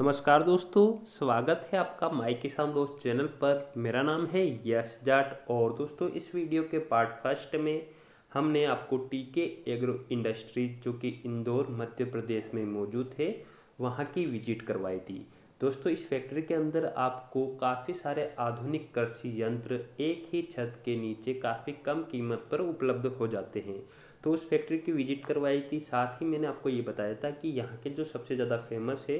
नमस्कार दोस्तों स्वागत है आपका माई किसान दोस्त चैनल पर मेरा नाम है यश जाट और दोस्तों इस वीडियो के पार्ट फर्स्ट में हमने आपको टीके एग्रो इंडस्ट्रीज जो कि इंदौर मध्य प्रदेश में मौजूद है वहाँ की विजिट करवाई थी दोस्तों इस फैक्ट्री के अंदर आपको काफ़ी सारे आधुनिक कृषि यंत्र एक ही छत के नीचे काफ़ी कम कीमत पर उपलब्ध हो जाते हैं तो उस फैक्ट्री की विजिट करवाई थी साथ ही मैंने आपको ये बताया था कि यहाँ के जो सबसे ज़्यादा फेमस है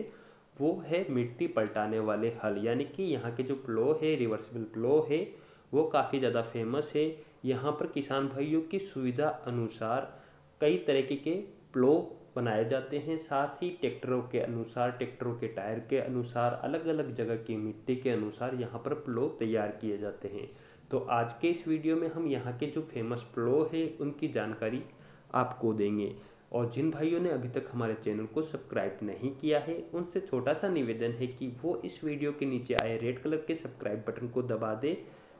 वो है मिट्टी पलटाने वाले हल यानी कि यहाँ के जो प्लो है रिवर्सिबल प्लो है वो काफ़ी ज़्यादा फेमस है यहाँ पर किसान भाइयों की सुविधा अनुसार कई तरीके के प्लो बनाए जाते हैं साथ ही ट्रैक्टरों के अनुसार ट्रैक्टरों के टायर के अनुसार अलग अलग जगह की मिट्टी के अनुसार यहाँ पर प्लो तैयार किए जाते हैं तो आज के इस वीडियो में हम यहाँ के जो फेमस प्लो है उनकी जानकारी आपको देंगे और जिन भाइयों ने अभी तक हमारे चैनल को सब्सक्राइब नहीं किया है उनसे छोटा सा निवेदन है कि वो इस वीडियो के नीचे आए रेड कलर के सब्सक्राइब बटन को दबा दे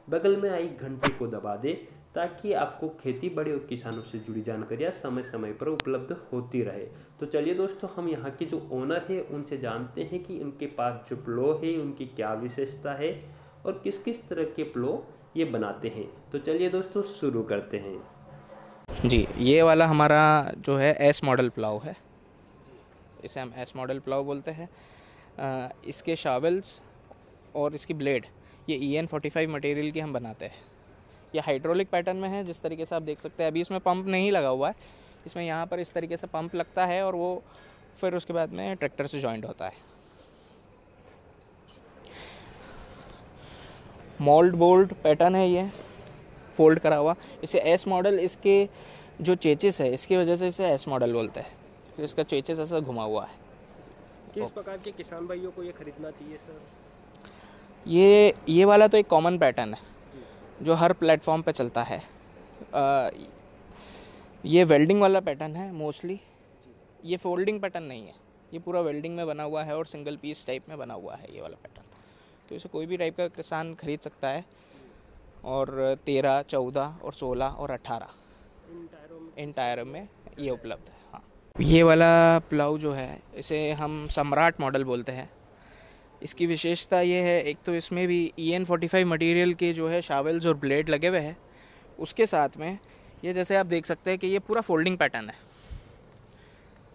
बगल में आई घंटे को दबा दे ताकि आपको खेती बड़े और किसानों से जुड़ी जानकारियाँ समय समय पर उपलब्ध होती रहे तो चलिए दोस्तों हम यहाँ के जो ओनर है उनसे जानते हैं कि उनके पास जो प्लो है उनकी क्या विशेषता है और किस किस तरह के प्लो ये बनाते हैं तो चलिए दोस्तों शुरू करते हैं जी ये वाला हमारा जो है एस मॉडल प्लाव है इसे हम एस मॉडल प्लाव बोलते हैं इसके शावल्स और इसकी ब्लेड ये E N forty five material की हम बनाते हैं ये हाइड्रोलिक पैटर्न में है जिस तरीके से आप देख सकते हैं अभी इसमें पंप नहीं लगा हुआ है इसमें यहाँ पर इस तरीके से पंप लगता है और वो फिर उसके बाद में ट्रैक्टर से जॉइंट होता है मोल्ड बोल्ट पैटर्न है ये फोल्ड करा हुआ इसे एस मॉडल इसके जो चेचेस है इसकी वजह से इसे एस मॉडल बोलते हैं तो इसका चेचेस ऐसा घुमा हुआ है किस प्रकार के किसान भाइयों को ये खरीदना चाहिए सर ये ये वाला तो एक कॉमन पैटर्न है जो हर प्लेटफॉर्म पे चलता है आ, ये वेल्डिंग वाला पैटर्न है मोस्टली ये फोल्डिंग पैटर्न नहीं है ये पूरा वेल्डिंग में बना हुआ है और सिंगल पीस टाइप में बना हुआ है ये वाला पैटर्न तो इसे कोई भी टाइप का किसान खरीद सकता है और तेरह चौदह और सोलह और अट्ठारह इन टायरों में ये उपलब्ध है हाँ ये वाला प्लाउ जो है इसे हम सम्राट मॉडल बोलते हैं इसकी विशेषता ये है एक तो इसमें भी E N forty five material के जो है शावल्स और ब्लेड लगे हुए हैं उसके साथ में ये जैसे आप देख सकते हैं कि ये पूरा फोल्डिंग पैटर्न है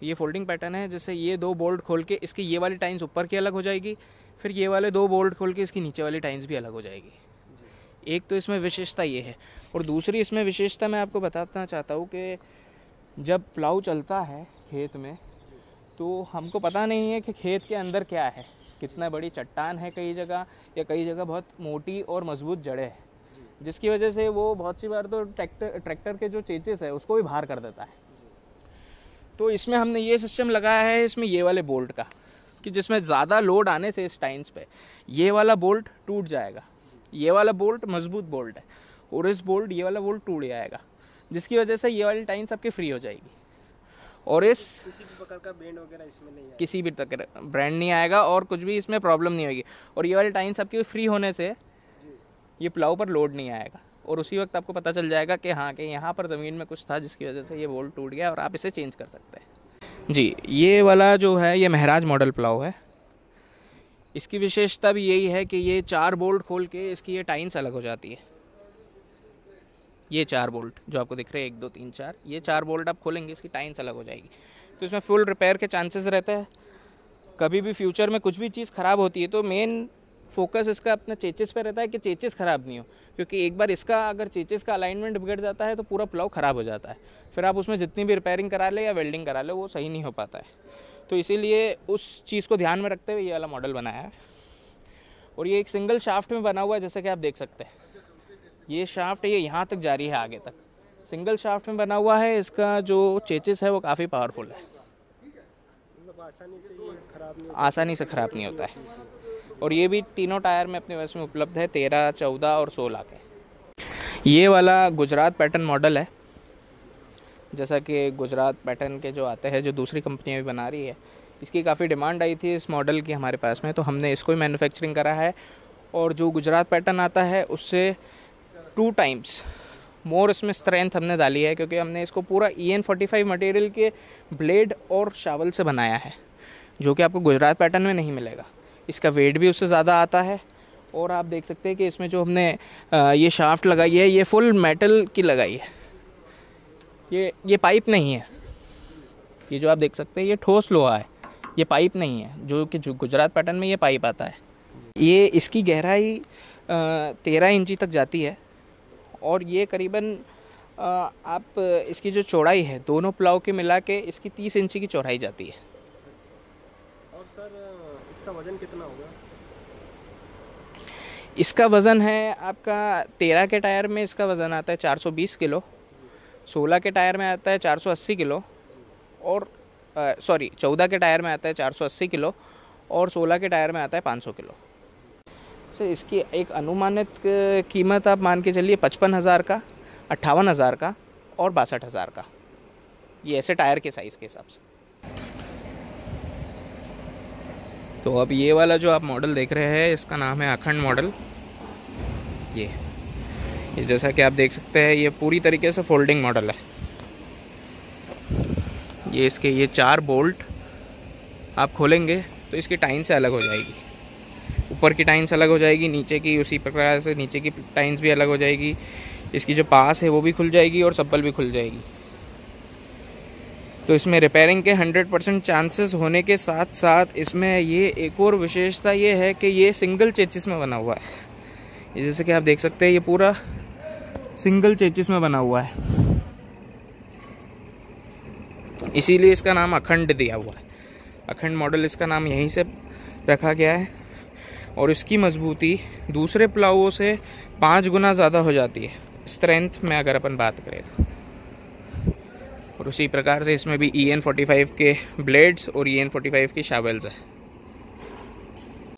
ये फोल्डिंग पैटर्न है जैसे ये दो बोल्ट खोल के इसकी ये वाली टाइन्स ऊपर की अलग हो जाएगी फिर ये वाले दो बोल्ट खोल के इसकी नीचे वाली टाइन्स भी अलग हो जाएगी एक तो इसमें विशेषता ये है और दूसरी इसमें विशेषता मैं आपको बताना चाहता हूँ कि जब प्लाउ चलता है खेत में तो हमको पता नहीं है कि खेत के अंदर क्या है कितना बड़ी चट्टान है कई जगह या कई जगह बहुत मोटी और मजबूत जड़ें हैं जिसकी वजह से वो बहुत सी बार तो ट्रैक्टर ट्रैक्टर के जो चेचेस है उसको भी बाहर कर देता है तो इसमें हमने ये सिस्टम लगाया है इसमें ये वाले बोल्ट का कि जिसमें ज़्यादा लोड आने से इस टाइम्स पे ये वाला बोल्ट टूट जाएगा ये वाला बोल्ट मजबूत बोल्ट है और इस बोल्ट ये वाला बोल्ट टूट जाएगा जिसकी वजह से ये वाली टाइन्स सबके फ्री हो जाएगी और इस किसी भी प्रकार का ब्रांड वगैरह इसमें नहीं किसी भी ब्रांड नहीं आएगा और कुछ भी इसमें प्रॉब्लम नहीं होगी और ये वाली टाइन्स सबके फ्री होने से ये प्लाव पर लोड नहीं आएगा और उसी वक्त आपको पता चल जाएगा कि हाँ कि यहाँ पर ज़मीन में कुछ था जिसकी वजह से ये बोल्ट टूट गया और आप इसे चेंज कर सकते हैं जी ये वाला जो है ये महराज मॉडल प्लाव है इसकी विशेषता भी यही है कि ये चार बोल्ट खोल के इसकी ये टाइन्स अलग हो जाती है ये चार बोल्ट जो आपको दिख रहे हैं एक दो तीन चार ये चार बोल्ट आप खोलेंगे इसकी टाइन्स अलग हो जाएगी तो इसमें फुल रिपेयर के चांसेस रहते हैं कभी भी फ्यूचर में कुछ भी चीज़ ख़राब होती है तो मेन फोकस इसका अपने चेचेस पर रहता है कि चेचेस ख़राब नहीं हो क्योंकि एक बार इसका अगर चेचेस का अलाइनमेंट बिगड़ जाता है तो पूरा प्लाव ख़राब हो जाता है फिर आप उसमें जितनी भी रिपेयरिंग करा ले या वेल्डिंग करा ले वो सही नहीं हो पाता है तो इसीलिए उस चीज़ को ध्यान में रखते हुए ये वाला मॉडल बनाया है और ये एक सिंगल शाफ्ट में बना हुआ है जैसे कि आप देख सकते हैं ये शाफ्ट ये यहाँ तक जारी है आगे तक सिंगल शाफ्ट में बना हुआ है इसका जो चेचेस है वो काफ़ी पावरफुल है आसानी से ख़राब नहीं होता है और ये भी तीनों टायर में अपने वैसे में उपलब्ध है तेरह चौदह और सोलह के ये वाला गुजरात पैटर्न मॉडल है जैसा कि गुजरात पैटर्न के जो आते हैं जो दूसरी कंपनियाँ भी बना रही है इसकी काफ़ी डिमांड आई थी इस मॉडल की हमारे पास में तो हमने इसको ही मैन्युफैक्चरिंग करा है और जो गुजरात पैटर्न आता है उससे टू टाइम्स मोर इसमें स्ट्रेंथ हमने डाली है क्योंकि हमने इसको पूरा E N forty five material के ब्लेड और शावल से बनाया है जो कि आपको गुजरात पैटर्न में नहीं मिलेगा इसका वेट भी उससे ज़्यादा आता है और आप देख सकते हैं कि इसमें जो हमने ये शाफ्ट लगाई है ये फुल मेटल की लगाई है ये ये पाइप नहीं है ये जो आप देख सकते हैं ये ठोस लोहा है ये पाइप नहीं है जो कि गुजरात पैटर्न में ये पाइप आता है ये इसकी गहराई तेरह इंची तक जाती है और ये करीबन आप इसकी जो चौड़ाई है दोनों पुलाव के मिला के इसकी तीस इंची की चौड़ाई जाती है और सर इसका वज़न कितना होगा इसका वज़न है आपका तेरह के टायर में इसका वज़न आता है चार सौ बीस किलो सोलह के टायर में आता है 480 किलो और सॉरी चौदह के टायर में आता है 480 किलो और सोलह के टायर में आता है 500 किलो सर इसकी एक अनुमानित कीमत आप मान के चलिए पचपन हज़ार का अट्ठावन हज़ार का और बासठ हज़ार का ये ऐसे टायर के साइज़ के हिसाब से तो अब ये वाला जो आप मॉडल देख रहे हैं इसका नाम है अखंड मॉडल ये जैसा कि आप देख सकते हैं ये पूरी तरीके से फोल्डिंग मॉडल है ये इसके ये चार बोल्ट आप खोलेंगे तो इसकी टाइन से अलग हो जाएगी ऊपर की टाइन्स अलग हो जाएगी नीचे की उसी प्रकार से नीचे की टाइन्स भी अलग हो जाएगी इसकी जो पास है वो भी खुल जाएगी और सब्बल भी खुल जाएगी तो इसमें रिपेयरिंग के 100 परसेंट चांसेस होने के साथ साथ इसमें ये एक और विशेषता ये है कि ये सिंगल चेचिस में बना हुआ है जैसे कि आप देख सकते हैं ये पूरा सिंगल चेचिस में बना हुआ है इसीलिए इसका नाम अखंड दिया हुआ है अखंड मॉडल इसका नाम यहीं से रखा गया है और इसकी मजबूती दूसरे प्लावों से पाँच गुना ज़्यादा हो जाती है स्ट्रेंथ में अगर अपन बात करें तो और उसी प्रकार से इसमें भी ई एन फोर्टी फाइव के ब्लेड्स और ई एन फोर्टी फाइव की शावल्स हैं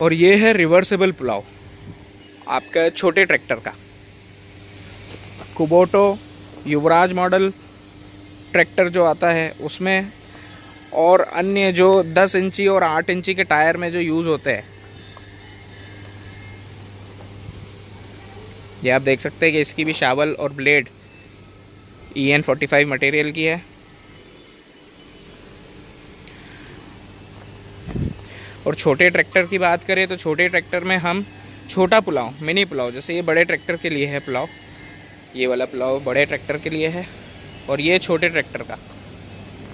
और ये है रिवर्सेबल पुलाव आपका छोटे ट्रैक्टर का कुबोटो युवराज मॉडल ट्रैक्टर जो आता है उसमें और अन्य जो 10 इंची और 8 इंची के टायर में जो यूज़ होते हैं ये आप देख सकते हैं कि इसकी भी शावल और blade E N forty five material की है और छोटे ट्रैक्टर की बात करें तो छोटे ट्रैक्टर में हम छोटा पुलाव मिनी पुलाव जैसे ये बड़े ट्रैक्टर के लिए है पुलाव ये वाला प्लाव बड़े ट्रैक्टर के लिए है और ये छोटे ट्रैक्टर का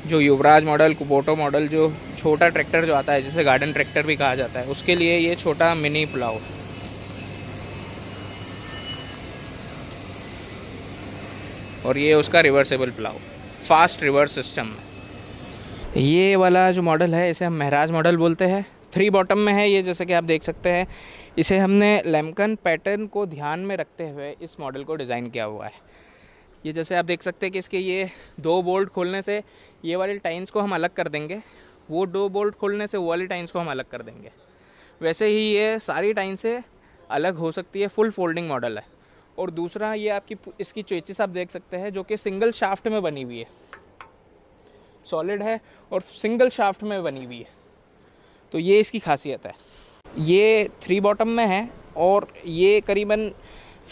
जो युवराज मॉडल कुबोटो मॉडल जो छोटा ट्रैक्टर जो आता है जिसे गार्डन ट्रैक्टर भी कहा जाता है उसके लिए ये छोटा मिनी प्लाव और ये उसका reversible plough fast reverse system ये वाला जो मॉडल है इसे हम महराज मॉडल बोलते हैं थ्री बॉटम में है ये जैसे कि आप देख सकते हैं इसे हमने लेमकन पैटर्न को ध्यान में रखते हुए इस मॉडल को डिज़ाइन किया हुआ है ये जैसे आप देख सकते हैं कि इसके ये दो बोल्ट खोलने से ये वाले टाइन्स को हम अलग कर देंगे वो दो बोल्ट खोलने से वो वाले टाइन्स को हम अलग कर देंगे वैसे ही ये सारी टाइन से अलग हो सकती है फुल फोल्डिंग मॉडल है और दूसरा ये आपकी इसकी चेचिस आप देख सकते हैं जो कि सिंगल शाफ्ट में बनी हुई है सॉलिड है और सिंगल शाफ्ट में बनी हुई है तो ये इसकी खासियत है ये थ्री बॉटम में है और ये करीबन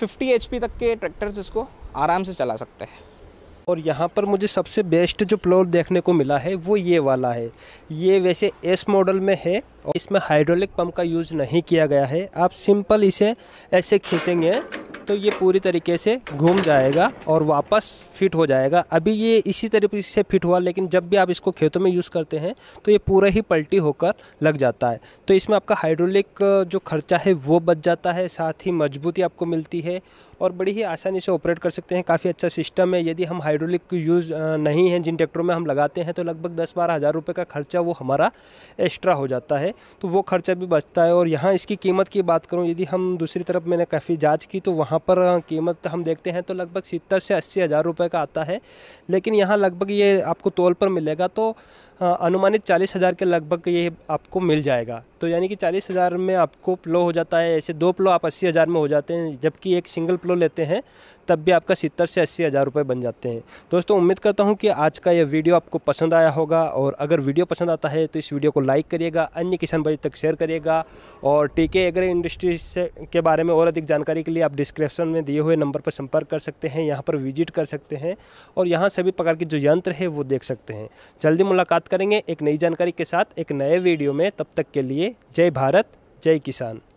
50 एच तक के ट्रैक्टर्स इसको आराम से चला सकते हैं और यहाँ पर मुझे सबसे बेस्ट जो प्लॉट देखने को मिला है वो ये वाला है ये वैसे एस मॉडल में है और इसमें हाइड्रोलिक पंप का यूज़ नहीं किया गया है आप सिंपल इसे ऐसे खींचेंगे तो ये पूरी तरीके से घूम जाएगा और वापस फिट हो जाएगा अभी ये इसी तरीके से फिट हुआ लेकिन जब भी आप इसको खेतों में यूज़ करते हैं तो ये पूरा ही पलटी होकर लग जाता है तो इसमें आपका हाइड्रोलिक जो खर्चा है वो बच जाता है साथ ही मजबूती आपको मिलती है और बड़ी ही आसानी से ऑपरेट कर सकते हैं काफ़ी अच्छा सिस्टम है यदि हम हाइड्रोलिक यूज़ नहीं है जिन ट्रैक्टरों में हम लगाते हैं तो लगभग दस बारह हज़ार रुपये का खर्चा वो हमारा एक्स्ट्रा हो जाता है तो वो खर्चा भी बचता है और यहाँ इसकी कीमत की बात करूँ यदि हम दूसरी तरफ मैंने काफ़ी जाँच की तो वहाँ यहाँ पर कीमत हम देखते हैं तो लगभग सत्तर से अस्सी हज़ार रुपये का आता है लेकिन यहाँ लगभग ये आपको तोल पर मिलेगा तो हाँ, अनुमानित चालीस हज़ार के लगभग ये आपको मिल जाएगा तो यानी कि चालीस हज़ार में आपको प्लो हो जाता है ऐसे दो प्लो आप अस्सी हज़ार में हो जाते हैं जबकि एक सिंगल प्लो लेते हैं तब भी आपका सत्तर से अस्सी हज़ार रुपये बन जाते हैं दोस्तों उम्मीद करता हूँ कि आज का यह वीडियो आपको पसंद आया होगा और अगर वीडियो पसंद आता है तो इस वीडियो को लाइक करिएगा अन्य किसान भाई तक शेयर करिएगा और टीके एग्री इंडस्ट्रीज से के बारे में और अधिक जानकारी के लिए आप डिस्क्रिप्शन में दिए हुए नंबर पर संपर्क कर सकते हैं यहाँ पर विजिट कर सकते हैं और यहाँ सभी प्रकार के जो यंत्र है वो देख सकते हैं जल्दी मुलाकात करेंगे एक नई जानकारी के साथ एक नए वीडियो में तब तक के लिए जय भारत जय किसान